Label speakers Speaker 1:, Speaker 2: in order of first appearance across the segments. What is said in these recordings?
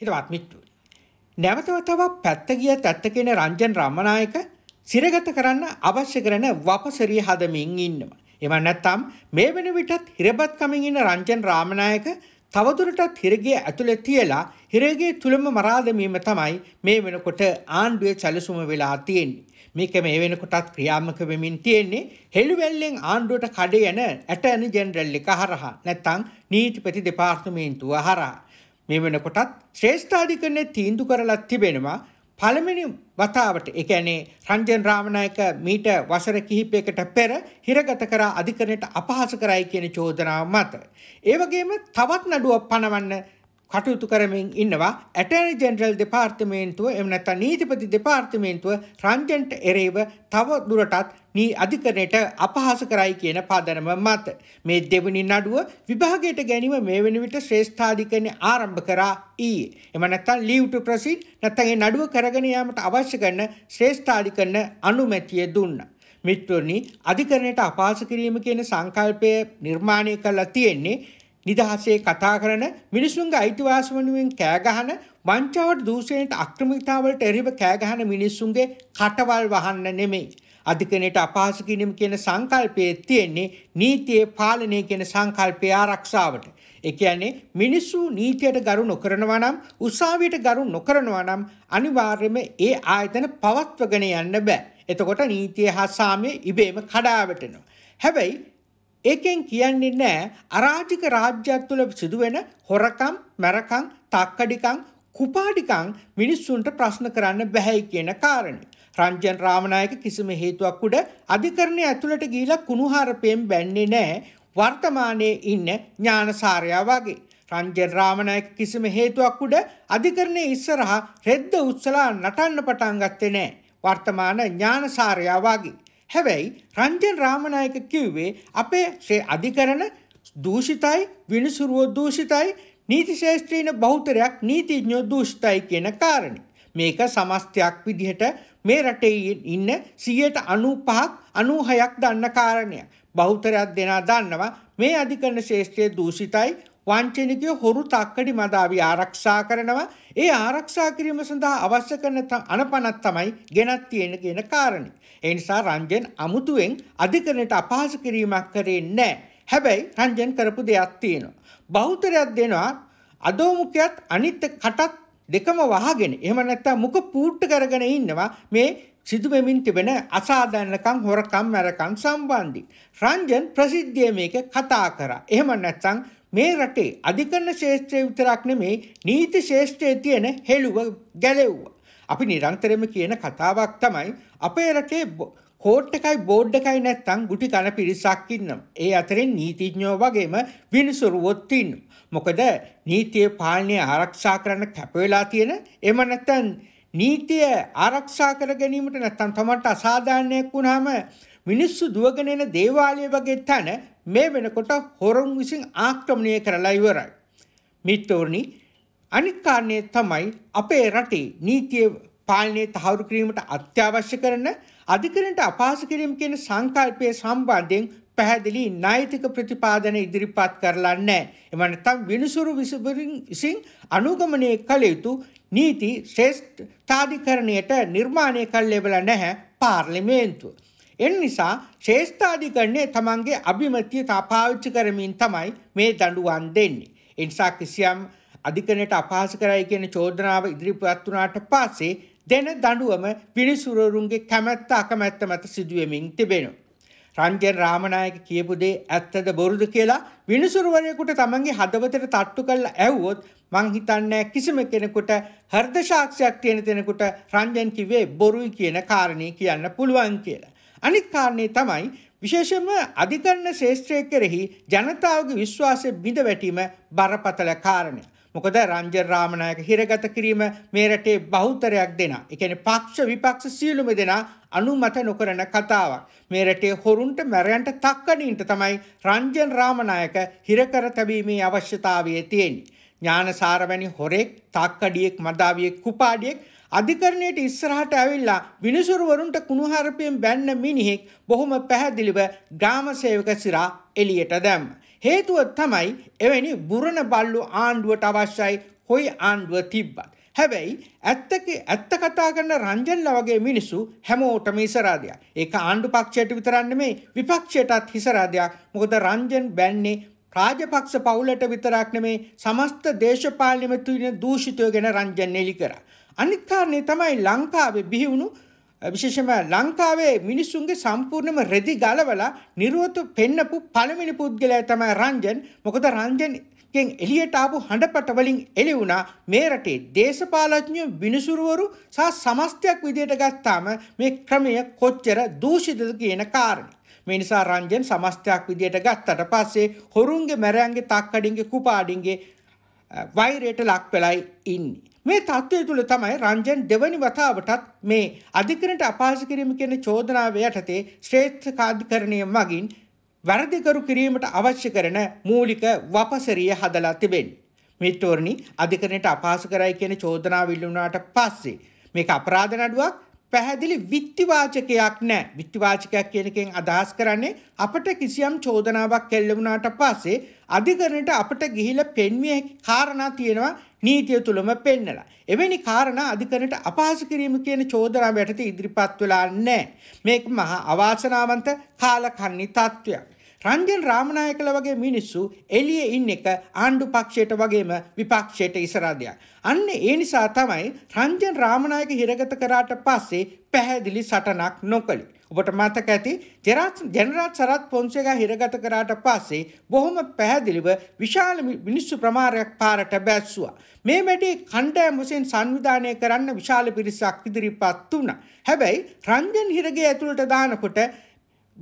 Speaker 1: හිතවත් මිත්තුනි. නැවතව තවත් පැත්ත ගිය තත්ත කියන රංජන් රමනායක සිරගත කරන්න අවශ්‍ය කරන වපසරිය හදමින් ඉන්නවා. එවන් නැත්නම් මේ වෙන විටත් හිරපත් කමින් ඉන්න රංජන් රාමනායක තවදුරටත් හිරගේ ඇතුළේ තියලා හිරගේ තුලම මරා දැමීම තමයි මේ වෙනකොට ආණ්ඩුවේ සැලසුම වෙලා තියෙන්නේ. මේක මේ වෙනකොටත් ක්‍රියාත්මක වෙමින් තියෙන්නේ හෙළුවැල්ලෙන් ආණ්ඩුවට කඩේ යන ඇටර්නි ජෙනරල් එක හරහා නැත්නම් නීතිපති දෙපාර්තමේන්තුව හරහා. මේ වෙනකොටත් ශ්‍රේෂ්ඨාධිකරණය තීන්දුව කරලා තිබෙනවා පළමිනි වතාවට එකනේ රංජන් රාමණයක මීට වසර කිහිපයකට පෙර හිරගත කර අධිකරණයට අපහාස කරයි කියන චෝදනාව මත. ඒවගේම තවත් නඩුවක් පනවන්න කටයුතු කරමින් ඉන්නවා ඇටර්නි ජෙනරල් දෙපාර්තමේන්තුව එම නැත්නම් නීතිපති දෙපාර්තමේන්තුව රන්ජන්ට එරෙහිව තව දුරටත් නී අධිකරණයට අපහාස කරයි කියන පදනම මත මේ දෙවනි නඩුව විභාගයට ගැනීම මේ වෙන විට ශ්‍රේෂ්ඨාධිකරණය ආරම්භ කරා ඊයේ එම නැත්නම් ලීව් ටු ප්‍රොසීඩ් නැත්නම් නඩුව කරගෙන යාමට අවශ්‍ය කරන ශ්‍රේෂ්ඨාධිකරණ අනුමැතිය දුන්නා මිත්‍රනි අධිකරණයට අපහාස කිරීම කියන සංකල්පය නිර්මාණය කළා තියෙන්නේ නිදහසේ කතා කරන මිනිසුන්ගේ අයිතිවාසිකම් වෙනුවෙන් කෑ ගහන වංචාවට දූෂණයට අක්‍රමිකතාවලට එරෙහිව කෑ ගහන මිනිසුන්ගේ කටවල් වහන්න නෙමෙයි අධිකරණයට අපහාස කිරීම කියන සංකල්පයේ තියෙන්නේ නීතියේ පාලනය කියන සංකල්පය ආරක්ෂාවට. ඒ කියන්නේ මිනිස්සු නීතියට ගරු නොකරනවා නම් උසාවියට ගරු නොකරනවා නම් අනිවාර්යයෙන්ම ඒ ආයතන පවත්වගෙන යන්න බෑ. එතකොට නීතිය හා සාමය ඉබේම කඩාවැටෙනවා. හැබැයි ඒකෙන් කියන්නේ නෑ අරාජික රාජ්‍යයක් තුළ සිදුවෙන හොරකම්, මැරකම්, තාක්කඩිකම්, කුපාඩිකම් මිනිස්සුන්ට ප්‍රශ්න කරන්න බැහැයි කියන කාරණේ. රංජන් රාමනායක කිසිම හේතුවක් උඩ අධිකරණය ඇතුළට ගිහිලා කුණුහරුපෙන් බැන්නේ නෑ වර්තමානයේ ඉන්න ඥානසාරයා වගේ. රංජන් රාමනායක කිසිම හේතුවක් උඩ අධිකරණයේ ඉස්සරහා රෙද්ද උත්සලා නටන්න පටන් ගත්තේ නැහැ. වර්තමාන ඥානසාරයා වගේ. හැබැයි රංජන් රාමනායක කිව්වේ අපේ ශ්‍රේ අධිකරණ දූෂිතයි විනිසුරුවෝ දූෂිතයි නීති ශේෂත්‍රීන බෞතරයක් නීතිඥෝ දූෂිතයි කියන කාරණ. මේක සමස්තයක් විදිහට මේ රටේ ඉන්න සියයට අනු පහක් අනූහයක් දන්න කාරණය. බෞතරයක් දෙනා දන්නවා මේ අධිකරණ ශේෂත්‍රය දූෂිතයි වංචනිකය හොරු තක්කඩි මදාවි ආරක්ෂා කරනවා ඒ ආරක්ෂා කිරීම සඳහා අවශ්‍ය කරන අනපනක් තමයි ගෙනත් තියෙන කියන කාරණේ. ඒ නිසා රංජන් අමුතුවෙන් අධිකරණයට අපහාස කිරීමක් කරේ නැහැ. හැබැයි රංජන් කරපු දෙයක් තියෙනවා. බහුතරයක් දෙනවා අදෝමුඛයත් අනිත් කටත් දෙකම වහගෙන එහෙම නැත්නම් මුඛ පූට්ට කරගෙන ඉන්නවා මේ සිදු වෙමින් තිබෙන අසාධාරණකම් හොරකම් මරකම් සම්බන්ධි. රංජන් ප්‍රසිද්ධිය මේක කතා කරා. එහෙම නැත්නම් මේ රටේ අධිකරණ ශේෂත්‍රය විතරක් නෙමේ නීති ශේෂත්‍රයේ තියෙන හෙළුව ගැලෙව්වා. අපි නිරන්තරයෙන්ම කියන කතාවක් තමයි අපේ රටේ කෝට් එකයි බෝඩ් එකයි නැත්තම් ගුටි කන පිරිසක් ඉන්නවා. ඒ අතරින් නීතිඥයෝ වගේම විනිසුරුවොත් ඉන්නවා. මොකද නීතිය පාලනය ආරක්ෂා කරන්න කැපවෙලා තියෙන එම නැත්තම් නීතිය ආරක්ෂා කර ගැනීමට නැත්තම් තමන්ට අසාධාරණයක් වුණාම මිනිස්සු දුවගෙන එන දේවාලය වගේ තැන මේ වෙනකොට හොරුන් විසින් ආක්‍රමණය කරලා ඉවරයි. මිත්‍රෝනි අනිත් කාරණේ තමයි අපේ රටේ නීතිය පාලනය තහවුරු කිරීමට අත්‍යවශ්‍ය කරන අධිකරණයට අපහාස කිරීම කියන සංකල්පය සම්බන්ධයෙන් පැහැදිලි නෛතික ප්‍රතිපාදන ඉදිරිපත් කරලා නැහැ. එම නැත්නම් විනිසුරු විසින් අනුගමනය කළ යුතු නීති ශ්‍රේෂ්ඨාධිකරණයට නිර්මාණය කළ ලැබලා නැහැ පාර්ලිමේන්තුව. එන් නිසා ශේෂ්ඨාධිකරණය තමන්ගේ අභිමතිය තපාවිච්චි කරමින් තමයි මේ දඬුවම් දෙන්නේ. ඒ නිසා කිසියම් අධිකරණයට අපහාස කරයි කියන චෝදනාව ඉදිරිපත් වුණාට පස්සේ දෙන දඬුවම පිරිසුරවරුන්ගේ කැමැත්ත අකමැත්ත මත සිදුවෙමින් තිබෙනවා. රංජන් රාමනායක කියපු දේ ඇත්තද බොරුද කියලා විනිසුරුවරයෙකුට තමන්ගේ හදවතට තට්ටු කරලා ඇහුවොත් මං හිතන්නේ කිසිම කෙනෙකුට හෘද සාක්ෂියක් තියෙන කෙනෙකුට රංජන් කිව්වේ බොරුයි කියන කාරණේ කියන්න පුළුවන් කියලා. අනිත් කාරණේ තමයි විශේෂයෙන්ම අධිකරණ ශාස්ත්‍රය කෙරෙහි ජනතාවගේ විශ්වාසය බිඳ වැටීම බරපතල කාරණයක්. මොකද රංජන් රාමනායක හිරගත කිරීම මේ රටේ බහුතරයක් දෙනා. ඒ කියන්නේ පක්ෂ විපක්ෂ සියලුම දෙනා අනුමත නොකරන කතාවක්. මේ රටේ හොරුන්ට මැරයන්ට තක්කඩින්ට තමයි රංජන් රාමනායක හිරකර තැබීමේ අවශ්‍යතාවය තියෙන්නේ. ඥානසාර වැනි හොරෙක්, තක්කඩියෙක්, මදාවියෙක්, කුපාඩියෙක් අධිකරණයට ඉස්සරහට ඇවිල්ලා විනිසුරුවරුන්ට කුණුහරුපියෙන් බැන්න මිනිහෙක් බොහොම පැහැදිලිව ග්‍රාම සේවක සිරා එළියට දැම්ම. හේතුව තමයි එවැනි බුරණ බල්ලු ආණ්ඩුවට අවශ්‍යයි කොයි ආණ්ඩුව තිබ්බත්. හැබැයි ඇත්තක ඇත්ත කතා කරන රංජන්ලා වගේ මිනිස්සු හැමෝටම ඉසරාදයක්. ඒක ආණ්ඩු පක්ෂයට විතරක් නෙමෙයි විපක්ෂයටත් හිසරාදයක්. මොකද රංජන් බැන්නේ රාජපක්ෂ පවුලට විතරක් නෙමේ සමස්ත දේශපාලනම තුන දූෂිතය ගැන රංජන් එලි කරා. අනිත් කාරණේ තමයි ලංකාවේ බිහිවුණු විශේෂම ලංකාවේ මිනිස්සුන්ගේ සම්පූර්ණම රෙදි ගලවලා නිර්වතු පෙන්නපු පළවෙනි පුද්ගලයා තමයි රංජන්. මොකද රංජන්ගෙන් එළියට ආපු හඬපට වලින් එළි වුණා මේ රටේ දේශපාලඥයෝ විනිසුරුවරු සහ සමස්තයක් විදියට ගත්තාම මේ ක්‍රමය කොච්චර දූෂිතද කියන කාරණේ. මේ නිසා රංජන් සමස්තයක් විදියට ගත්තට පස්සේ හොරුන්ගේ මැරයන්ගේ තක්කඩින්ගේ කුපාඩින්ගේ වෛරයට ලක් වෙලයි ඉන්නේ. මේ තත්ත්වය තුළ තමයි රංජන් දෙවනි වතාවටත් මේ අධිකරණට අපහාස කිරීම කියන චෝදනාව යටතේ ශ්‍රේෂ්ඨකාධිකරණය මගින් වැරදිකරු කිරීමට අවශ්‍ය කරන මූලික වපසරිය හදලා තිබෙන්නේ. මිත්‍රෝරණි අධිකරණයට අපහාස කරයි කියන චෝදනාව ඉල්ලුණාට පස්සේ මේක අපරාධ නඩුවක් පැහැදිලි විත්තිවාචකයක් නැහැ. විත්තිවාචකයක් කියන එකෙන් අදහස් කරන්නේ අපට කිසියම් චෝදනාවක් කෙල්ලුණාට පස්සේ අධිකරණයට අපට ගිහිලා පෙන්විය හැකි කාරණා තියෙනවා නීතිය තුලම පෙන්නලා. එවැනි කාරණා අධිකරණයට අපහාස කිරීම කියන චෝදනාව යටතේ ඉදිරිපත් වෙලා නැහැ. මේක මහා අවාසනාවන්ත කාලකන්ණි තත්වයක්. රංජන් රාමනායකල වගේ මිනිස්සු එළියේ ඉන්න එක ආණ්ඩු පක්ෂයට වගේම විපක්ෂයට ඉසරාදයක්. අන්න ඒ නිසා තමයි රංජන් රාමනායක හිරගත කරාට පස්සේ පැහැදිලි සටනක් නොකළේ. ඔබට මතක ඇති ජෙරාත් ජෙනරාල් සරත් පොන්සේගා හිරගත කරාට පස්සේ බොහොම පැහැදිලිව විශාල මිනිස්සු ප්‍රමාණයක් පාරට බැස්සුවා. මේ වැඩේ කණ්ඩායම් වශයෙන් සංවිධානය කරන්න විශාල පිරිසක් ඉදිරිපත් වුණා. හැබැයි රංජන් හිරගේ ඇතුළට දානකොට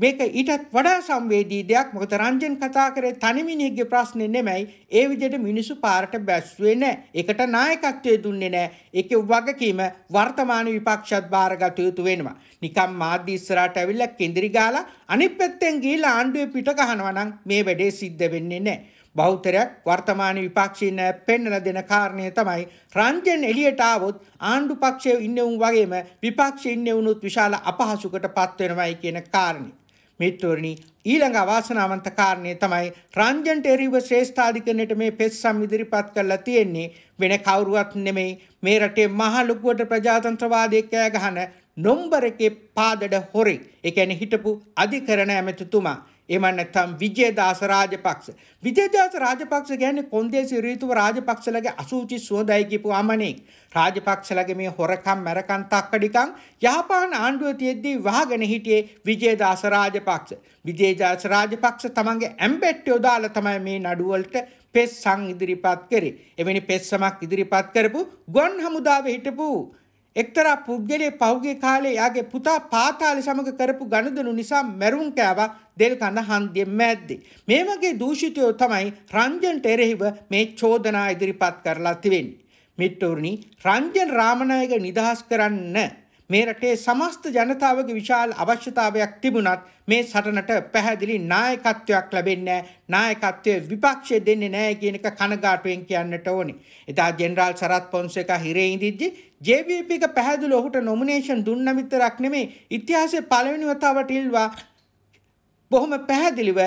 Speaker 1: මේක ඊටත් වඩා සංවේදී දෙයක් මොකද රංජන් කතා කරේ තනි මිනිහෙක්ගේ ප්‍රශ්නේ නෙමෙයි ඒ විදිහට මිනිස්සු පාරට බැස්සුවේ නැහැ. ඒකට නායකත්වයේ දුන්නේ නැහැ. ඒකේ වගකීම වර්තමාන විපක්ෂත් බාරගත යුතු වෙනවා. නිකම් මාධ්‍ය ඉස්සරහට ඇවිල්ලා කෙඳිරි ගාලා අනිත් පැත්තෙන් ගිහිල්ලා ආණ්ඩුවේ පිට ගහනවා නම් මේ වැඩේ සිද්ධ වෙන්නේ නැහැ. බෞතරයක් වර්තමාන විපක්ෂීන් පෙන්වලා දෙන කාරණය තමයි රංජන් එළියට ආවොත් ආණ්ඩු පක්ෂයේ ඉන්නේ වගේම විපක්ෂයේ ඉන්නේ උනුත් විශාල අපහසුකට පත් වෙනවයි කියන කාරණේ. මිත්‍රවරණි ඊළඟ අවාසනාවන්ත කාරණය තමයි රංජන් ටෙරිව ශ්‍රේෂ්ඨාධිකරණයට මේ පෙත්සම් ඉදිරිපත් කරලා තියෙන්නේ වෙන කවුරුවත් නෙමෙයි මේ රටේ මහ ලොකුවට ප්‍රජාතන්ත්‍රවාදයේ කෑ ගහන නොම්බර එකේ පාදඩ හොරෙක්. ඒ කියන්නේ හිටපු අධිකරණ ඇමතිතුමා. එහෙම නැත්නම් විජේදාස රාජපක්ෂ. විජේදාස රාජපක්ෂ කියන්නේ කොන්දේසි රීතුව රාජපක්ෂලගේ අසූචි සුවඳයි කියපු ආමණෙක්. රාජපක්ෂලගේ මේ හොරකම් මරකම් තක්කඩිකම් යහපාලන ආණ්ඩුව තියෙද්දී වහගෙන හිටියේ විජේදාස රාජපක්ෂ. විජේදාස රාජපක්ෂ තමන්ගේ ඇම්බෙට්ටිය දාලා තමයි මේ නඩුවලට පෙස්සම් ඉදිරිපත් කරේ. එවැනි පෙස්සමක් ඉදිරිපත් කරපු ගොන් හමුදාවේ හිටපු එක්තරා පුද්ගලයෙක් පහුගිය කාලේ යාගේ පුතා පාතාලි සමග කරපු ගනුදෙනු නිසා මැරුම් කෑවා දෙල්කඳ හන්දියෙන් මෑද්දේ. මේ වගේ දූෂිතයෝ තමයි රංජන්ට එරෙහිව මේ චෝදනා ඉදිරිපත් කරලා තිබෙන්නේ. මිට්ටුරුනි රංජන් රාමනායක නිදහස් කරන්න මේ රටේ සමස්ත ජනතාවගේ විශාල අවශ්‍යතාවයක් තිබුණත් මේ සටනට පැහැදිලි නායකත්වයක් ලැබෙන්නේ නායකත්වයේ විපක්ෂය දෙන්නේ නැහැ කියන එක කනගාටුවෙන් කියන්නට ඕනේ. එදා ජෙනරාල් සරත් පොන්සේකා හිරේ ඉඳිද්දි JVP එක පැහැදිලි ඔහුට නොමිනේෂන් දුන්න විතරක් නෙමෙයි ඉතිහාසයේ පළවෙනි වතාවට ඉල්වා බොහොම පැහැදිලිව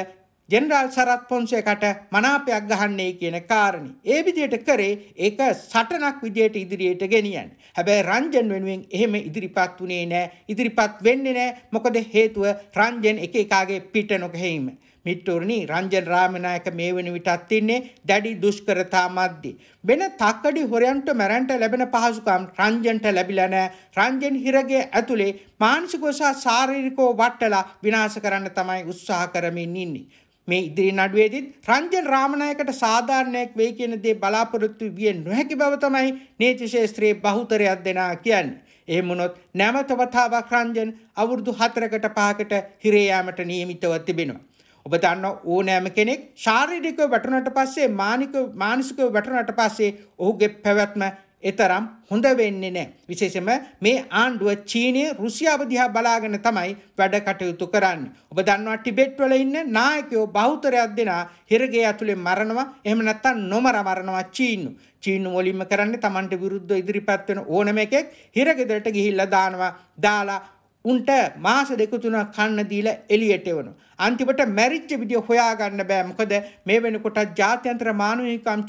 Speaker 1: ජෙනරාල් සරත් පොන්සේකට මනාපයක් ගහන්නේ කියන කාරණේ. ඒ විදිහට කරේ ඒක සටනක් විදිහට ඉදිරියට ගෙනියන්න. හැබැයි රංජන් වෙනුවෙන් එහෙම ඉදිරිපත් වුණේ නැහැ. ඉදිරිපත් වෙන්නේ නැහැ. මොකද හේතුව රංජන් එක එකාගේ පිට නොකෙහිම. මිතුරුනි රංජන් රාමනායක මේ වෙන විටත් ඉන්නේ දැඩි දුෂ්කරතා මැද්දි. වෙන තක්කඩි හොරයන්ට මැරෙන්ට ලැබෙන පහසුකම් රංජන්ට ලැබිලා නැහැ. රංජන් හිරගේ ඇතුලේ මානසිකව සහ ශාරීරිකව වටලා විනාශ කරන්න තමයි උත්සාහ කරමින් ඉන්නේ. මේ ඉදිරි නඩුවේදීත් රංජන් රාමනායකට සාධාරණයක් වෙයි කියන දේ බලාපොරොත්තු විය නොහැකි බව තමයි නීති ශාස්ත්‍රයේ බහුතරයක් දෙනා කියන්නේ. එහෙම වුණොත් නැවත වතාවක් රංජන් අවුරුදු 4කට 5කට හිරේ යාමට නියමිතව තිබෙනවා. ඔබ දන්න ඕනෑම කෙනෙක් ශාරීරිකව වැටුණට පස්සේ මානික මානසිකව වැටුණට පස්සේ ඔහුගේ පැවැත්ම එතරම් හොඳ වෙන්නේ නැහැ. විශේෂයෙන්ම මේ ආණ්ඩුව චීනය රුසියාව දිහා බලාගෙන තමයි වැඩ කටයුතු කරන්නේ. ඔබ දන්නවා ටිබෙට් වල ඉන්න නායකයෝ බහුතරයක් දෙනා හිරගේ ඇතුලේ මරනවා. එහෙම නැත්නම් නොමර මරනවා චීනු. චීනු වලින්ම කරන්නේ Tamante විරුද්ධව ඉදිරිපත් වෙන ඕනම එකෙක් හිරගෙදරට ගිහිල්ලා දානවා. දාලා උන්ට මාස දෙක තුනක් කන්න දීලා එළියට එවනවා. අන්තිමට මැරිච්ච විදිය හොයාගන්න බෑ. මොකද මේ වෙනකොට ජාත්‍යන්තර මානවහිකම්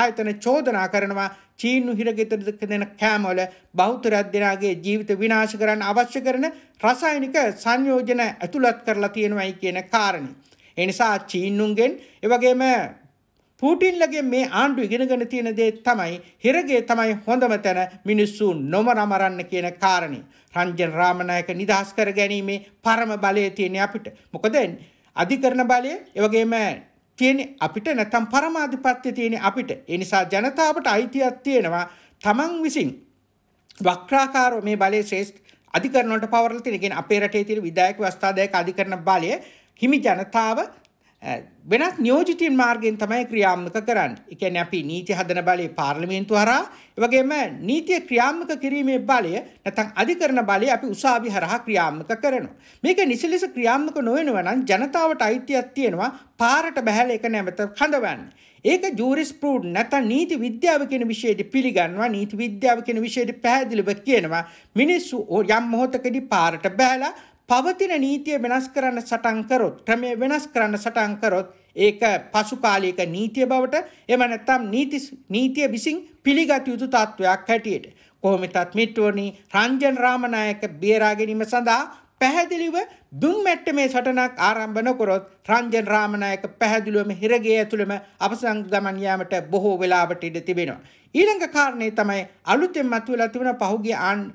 Speaker 1: ආයතන චෝදනා කරනවා චීනු හිරගෙදරක දෙන කෑමවල බෞද්ධරයක් දෙනාගේ ජීවිත විනාශ කරන්න අවශ්‍ය කරන රසායනික සංයෝජන ඇතුළත් කරලා තියෙනවායි කියන කාරණේ. ඒ නිසා චීනුන්ගෙන් ඒ වගේම පූටින්ලගේ මේ ආණ්ඩු ඉගෙනගෙන තියෙන දේ තමයි හිරගේ තමයි හොඳම තැන මිනිස්සු නොමරමරන්න කියන කාරණේ. රංජන රාමනායක නිදහස් කර ගැනීමේ පරම බලය තියෙන අපිට. මොකද අධිකරණ බලය එවගේම තියෙන අපිට නැත්තම් පරමාධිපත්‍ය තියෙන අපිට. ඒ නිසා ජනතාවට අයිතියක් තියෙනවා තමන් විසින් වක්‍රාකාරව මේ බලයේ ශ්‍රේෂ්ඨ අධිකරණ වලට පවරලා තියෙන. කියන්නේ අපේ රටේ තියෙන විධායක ව්‍යවස්ථාදායක අධිකරණ බලය හිමි ජනතාව වෙනත් නියෝජිතීන් මාර්ගයෙන් තමයි ක්‍රියාත්මක කරන්න. ඒ කියන්නේ අපි නීති හදන බලය පාර්ලිමේන්තුව හරහා, ඒ වගේම නීතිය ක්‍රියාත්මක කිරීමේ බලය නැත්නම් අධිකරණ බලය අපි උසාවි හරහා ක්‍රියාත්මක කරනවා. මේක නිසලෙස ක්‍රියාත්මක නොවනවා නම් ජනතාවට අයිතියක් තියෙනවා පාරට බහැලා එක නැවත කඳවන්න. ඒක ජූරිස් ප්‍රූඩ් නැතන් නීති විද්‍යාව කියෙන විශේයට පිළිගන්නවා නීති විද්‍යාව කියෙන විශේයට පැහැදිලිව කියනවා මිනිස්සු යම් මොහොතකඩි පාරට බෑලා පවතින නීතිය වෙනස් කරන්න සටන් කරොත් ක්‍රමය වෙනස් කරන්න සටන් කරොත් ඒක පසුකාලීක නීතිය බවට එම නැත්තම් නීති නීතිය විසින් පිළිගත යුතු තත්වයක් හැටියට කොහොමදත් මිත්‍රවනි රංජන් රාමනායක බේරා ගැනීම සඳහා පැහැදිලිව දුම් මැට්ටමේ සටනක් ආරම්භ නොකරොත් රංජන් රාමනායක පැහැදිලිවම හිරගේ ඇතුළම අපසංග ගමන් යාමට බොහෝ වෙලාවට ඉඩ තිබෙනවා. ඊළඟ කාරණේ තමයි අලුතෙන් මතුවලා තිබෙන පහුගිය ආන්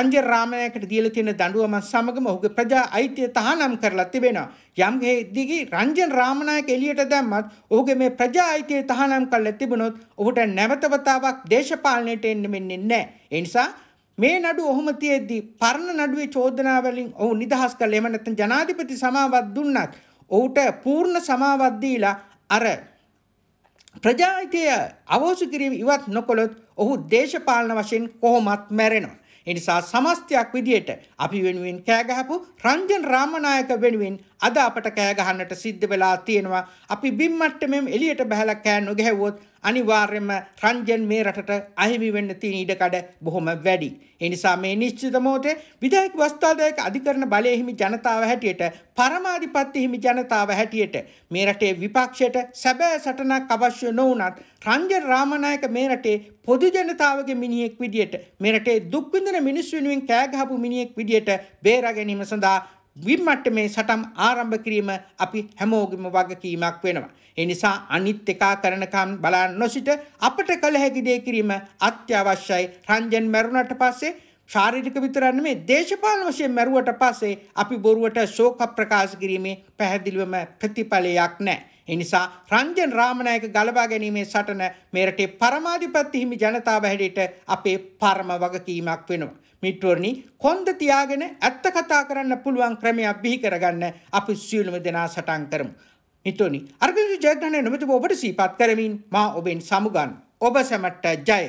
Speaker 1: රංජර් රාමනායකට දීලා තියෙන දඬුවම සමගම ඔහුගේ ප්‍රජා අයිතිය තහනම් කරලා තිබෙනවා. යම් හේදිගි රංජන් රාමනායක එළියට දැම්මත් ඔහුගේ මේ ප්‍රජා අයිතිය තහනම් කරලා තිබුණොත් ඔහුට නැවත වතාවක් දේශපාලනයට එන්න වෙන්නේ නැහැ. ඒ නිසා මේ නඩු ඔහොම තියෙද්දී පරණ නඩුවේ චෝදනා වලින් ඔහු නිදහස් කළේ එහෙම නැත්නම් ජනාධිපති සමාවත් දුන්නත් ඔහුට පූර්ණ සමාවක් දීලා අර ප්‍රජාහිතය අවශ්‍ය කිරීම ඉවත් නොකළොත් ඔහු දේශපාලන වශයෙන් කොහොමත් මැරෙනවා ඒ නිසා සමස්තයක් විදියට අපි වෙනුවෙන් කෑ ගහපු රංජන් රාමනායක වෙනුවෙන් අද අපට කෑ ගහන්නට සිද්ධ වෙලා තියෙනවා. අපි බිම් මට්ටමෙන් එළියට බහලා කෑ නොගැහුවොත් අනිවාර්යයෙන්ම රන්ජන් මේ රටට අහිමි වෙන්න තියෙන ඉඩකඩ බොහොම වැඩි. ඒ නිසා මේ නිශ්චිත මොහොතේ විධායක වස්තාදායක අධිකරණ බලයේ හිමි ජනතාව හැටියට පරමාධිපත්‍ය හිමි ජනතාව හැටියට මේ රටේ විපක්ෂයට සැබෑ සටනක් අවශ්‍ය නොවුනත් රංජන් රාමනායක මේ රටේ පොදු ජනතාවගේ මිනිහෙක් විදියට මේ රටේ දුක් විඳින මිනිස් වෙනුවෙන් කෑ ගහපු මිනිහෙක් විදියට බේරා ගැනීම සඳහා විමට්ටමේ සටම් ආරම්භ කිරීම අපි හැමෝගෙම වගකීමක් වෙනවා. ඒ නිසා අනිත් එකා කරනකම් බලන්න නොසිට අපට කළ හැකි දේ කිරීම අත්‍යවශ්‍යයි. රංජන් මරුණට පස්සේ ශාරීරික විතරක් නෙමේ දේශපාලන වශයෙන් මැරුවට පස්සේ අපි බොරුවට ශෝක ප්‍රකාශ කිරීමේ පැහැදිලිවම ප්‍රතිඵලයක් නැහැ. ඒ නිසා රංජන් රාමනායක ගලවා ගැනීමේ සටන මේ රටේ පරමාධිපත්‍ය හිමි ජනතාව හැඩයට අපේ පරම වගකීමක් වෙනවා. මිත්‍රෝනි කොන්ද තියාගෙන ඇත්ත කතා කරන්න පුළුවන් ක්‍රමයක් බිහි කරගන්න අපි සියලුම දෙනා සටන් කරමු. මිත්‍රෝනි අර්ගිජ ජයග්‍රහණය නොමැතිව ඔබට සීපත් කරමින් මා ඔබෙන් සමුගන්. ඔබ සැමට ජය